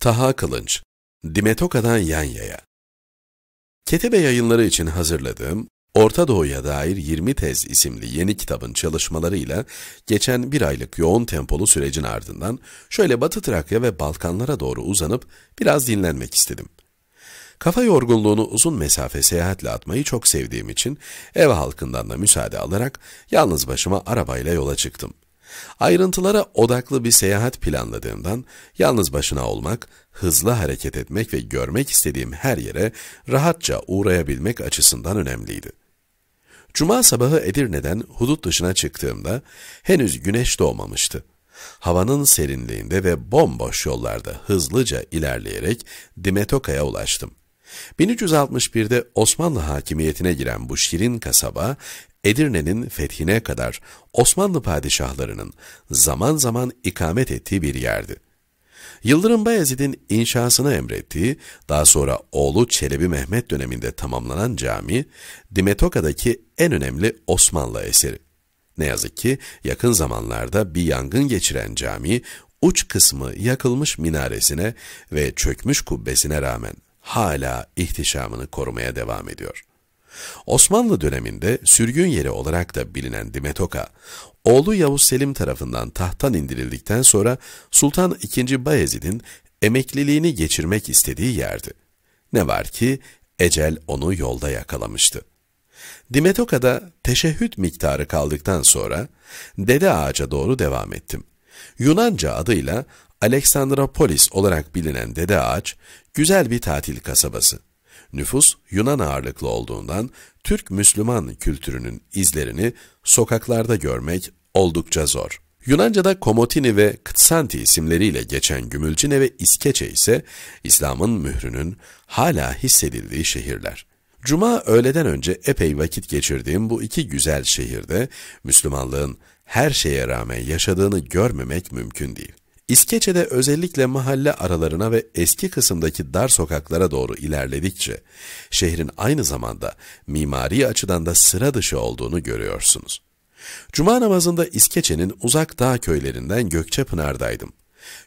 Taha Kılınç, Dimetoka'dan Yan Ketebe yayınları için hazırladığım Orta Doğu'ya dair 20 tez isimli yeni kitabın çalışmalarıyla geçen bir aylık yoğun tempolu sürecin ardından şöyle Batı Trakya ve Balkanlara doğru uzanıp biraz dinlenmek istedim. Kafa yorgunluğunu uzun mesafe seyahatle atmayı çok sevdiğim için ev halkından da müsaade alarak yalnız başıma arabayla yola çıktım. Ayrıntılara odaklı bir seyahat planladığımdan, yalnız başına olmak, hızlı hareket etmek ve görmek istediğim her yere rahatça uğrayabilmek açısından önemliydi. Cuma sabahı Edirne'den hudut dışına çıktığımda henüz güneş doğmamıştı. Havanın serinliğinde ve bomboş yollarda hızlıca ilerleyerek Dimetoka'ya ulaştım. 1361'de Osmanlı hakimiyetine giren bu şirin kasaba, Edirne'nin fethine kadar Osmanlı padişahlarının zaman zaman ikamet ettiği bir yerdi. Yıldırım Bayezid'in inşasına emrettiği, daha sonra oğlu Çelebi Mehmet döneminde tamamlanan cami, Dimetoka'daki en önemli Osmanlı eseri. Ne yazık ki yakın zamanlarda bir yangın geçiren cami, uç kısmı yakılmış minaresine ve çökmüş kubbesine rağmen hala ihtişamını korumaya devam ediyor. Osmanlı döneminde sürgün yeri olarak da bilinen Dimetoka, oğlu Yavuz Selim tarafından tahttan indirildikten sonra Sultan II. Bayezid'in emekliliğini geçirmek istediği yerdi. Ne var ki ecel onu yolda yakalamıştı. Dimetoka'da teşehhüt miktarı kaldıktan sonra Dede Ağaca doğru devam ettim. Yunanca adıyla Aleksandropolis olarak bilinen Dede Ağaç, güzel bir tatil kasabası. Nüfus Yunan ağırlıklı olduğundan Türk-Müslüman kültürünün izlerini sokaklarda görmek oldukça zor. Yunanca'da Komotini ve Kıtsanti isimleriyle geçen Gümülcine ve İskeçe ise İslam'ın mührünün hala hissedildiği şehirler. Cuma öğleden önce epey vakit geçirdiğim bu iki güzel şehirde Müslümanlığın her şeye rağmen yaşadığını görmemek mümkün değil. İskeçe'de özellikle mahalle aralarına ve eski kısımdaki dar sokaklara doğru ilerledikçe şehrin aynı zamanda mimari açıdan da sıra dışı olduğunu görüyorsunuz. Cuma namazında İskeçe'nin uzak dağ köylerinden Gökçepınar'daydım.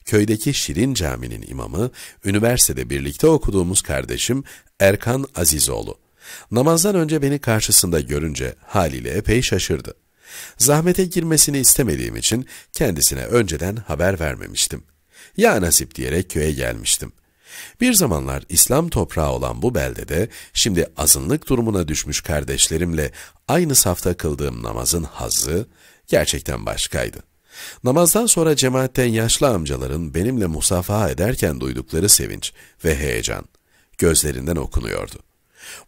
Köydeki Şirin Camii'nin imamı, üniversitede birlikte okuduğumuz kardeşim Erkan Azizoğlu. Namazdan önce beni karşısında görünce haliyle epey şaşırdı. Zahmete girmesini istemediğim için kendisine önceden haber vermemiştim. Ya nasip diyerek köye gelmiştim. Bir zamanlar İslam toprağı olan bu beldede, şimdi azınlık durumuna düşmüş kardeşlerimle aynı safta kıldığım namazın hazzı gerçekten başkaydı. Namazdan sonra cemaatten yaşlı amcaların benimle musafaha ederken duydukları sevinç ve heyecan gözlerinden okunuyordu.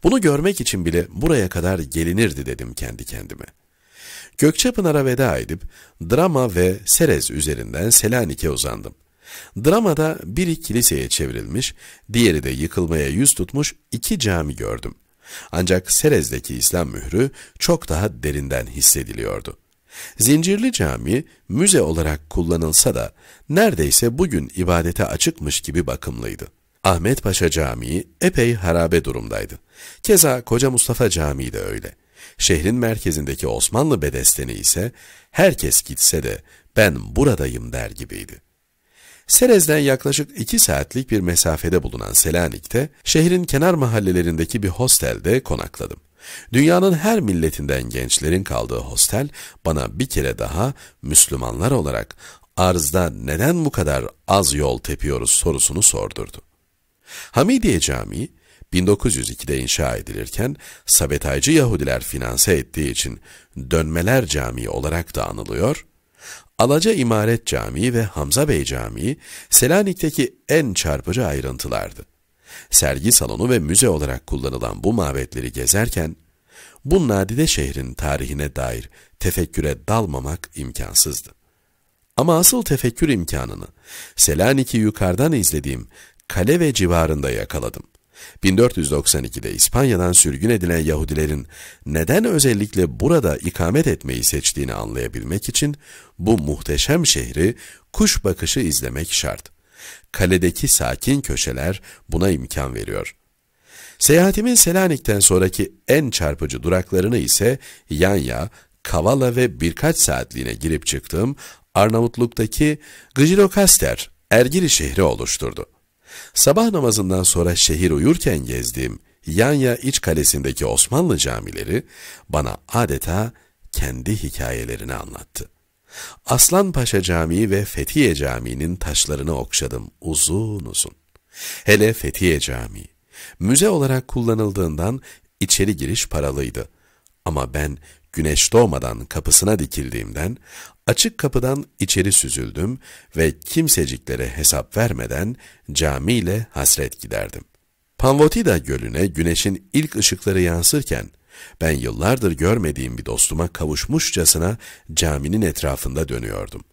Bunu görmek için bile buraya kadar gelinirdi dedim kendi kendime.'' Gökçe Pınara veda edip Drama ve Serez üzerinden Selanik'e uzandım. Drama'da biri kiliseye çevrilmiş, diğeri de yıkılmaya yüz tutmuş iki cami gördüm. Ancak Serez'deki İslam mührü çok daha derinden hissediliyordu. Zincirli Cami müze olarak kullanılsa da neredeyse bugün ibadete açıkmış gibi bakımlıydı. Ahmet Paşa Camii epey harabe durumdaydı. Keza Koca Mustafa Camii de öyle. Şehrin merkezindeki Osmanlı bedesteni ise herkes gitse de ben buradayım der gibiydi. Serez'den yaklaşık iki saatlik bir mesafede bulunan Selanik'te, şehrin kenar mahallelerindeki bir hostelde konakladım. Dünyanın her milletinden gençlerin kaldığı hostel, bana bir kere daha Müslümanlar olarak arzda neden bu kadar az yol tepiyoruz sorusunu sordurdu. Hamidiye Camii, 1902'de inşa edilirken Sabetaycı Yahudiler finanse ettiği için Dönmeler Camii olarak da anılıyor, Alaca İmaret Camii ve Hamza Bey Camii Selanik'teki en çarpıcı ayrıntılardı. Sergi salonu ve müze olarak kullanılan bu mabetleri gezerken, bu nadide şehrin tarihine dair tefekküre dalmamak imkansızdı. Ama asıl tefekkür imkanını Selanik'i yukarıdan izlediğim kale ve civarında yakaladım. 1492'de İspanya'dan sürgün edilen Yahudilerin neden özellikle burada ikamet etmeyi seçtiğini anlayabilmek için bu muhteşem şehri kuş bakışı izlemek şart. Kaledeki sakin köşeler buna imkan veriyor. Seyahatimin Selanik'ten sonraki en çarpıcı duraklarını ise Yanya, Kavala ve birkaç saatliğine girip çıktığım Arnavutluk'taki Gjirokaster, Ergiri şehri oluşturdu. Sabah namazından sonra şehir uyurken gezdiğim Yanya iç kalesindeki Osmanlı camileri bana adeta kendi hikayelerini anlattı. Aslanpaşa Camii ve Fethiye Camii'nin taşlarını okşadım uzun uzun. Hele Fethiye Camii. Müze olarak kullanıldığından içeri giriş paralıydı. Ama ben güneş doğmadan kapısına dikildiğimden, açık kapıdan içeri süzüldüm ve kimseciklere hesap vermeden camiyle hasret giderdim. Panvotida gölüne güneşin ilk ışıkları yansırken, ben yıllardır görmediğim bir dostuma kavuşmuşçasına caminin etrafında dönüyordum.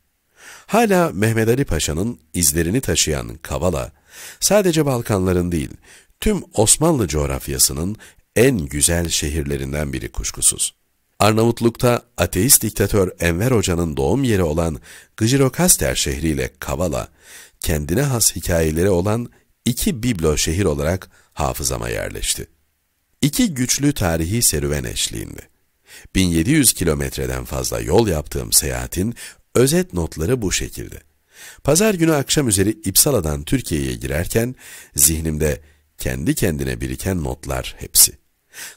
Hala Mehmet Ali Paşa'nın izlerini taşıyan Kavala, sadece Balkanların değil, tüm Osmanlı coğrafyasının en güzel şehirlerinden biri kuşkusuz. Arnavutluk'ta ateist diktatör Enver Hoca'nın doğum yeri olan Gjirokaster şehriyle Kavala, kendine has hikayeleri olan iki biblo şehir olarak hafızama yerleşti. İki güçlü tarihi serüven eşliğinde. 1700 kilometreden fazla yol yaptığım seyahatin özet notları bu şekilde. Pazar günü akşam üzeri İpsala'dan Türkiye'ye girerken zihnimde kendi kendine biriken notlar hepsi.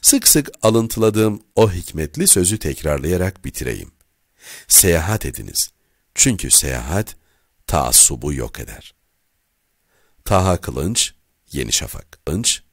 Sık sık alıntıladığım o hikmetli sözü tekrarlayarak bitireyim. Seyahat ediniz. Çünkü seyahat taassubu yok eder. Taha Kılınç, Yeni Şafak Inç,